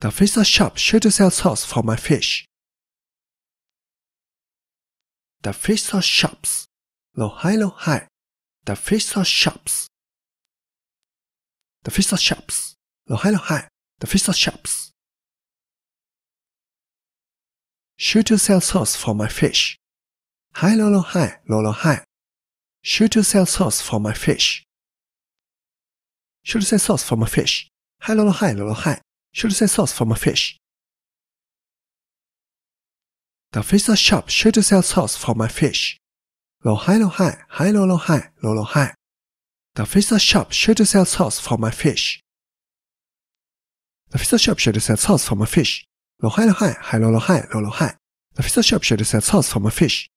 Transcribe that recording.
The fisher shop sure to sell sauce for my fish. The fish sauce shops. Low high, low high. The fish sauce shops. The fish sauce shops. Low high, low high. The fish sauce shops. Sure to sell sauce for my fish. High, low, low high, low, low high. Sure to sell sauce for my fish. Should to sell sauce for my fish. High, low, low high, low, low high. Should the sauce from a fish. The fish shop should sell sauce from my fish. Lo high, lo high, high, lo roll high, lo roll high. The fish shop should sell sauce from my fish. The fish shop should sell sauce from my fish. Lo high, lo high, high, roll, lo high, roll, roll high. The fish shop should sell sauce from my fish.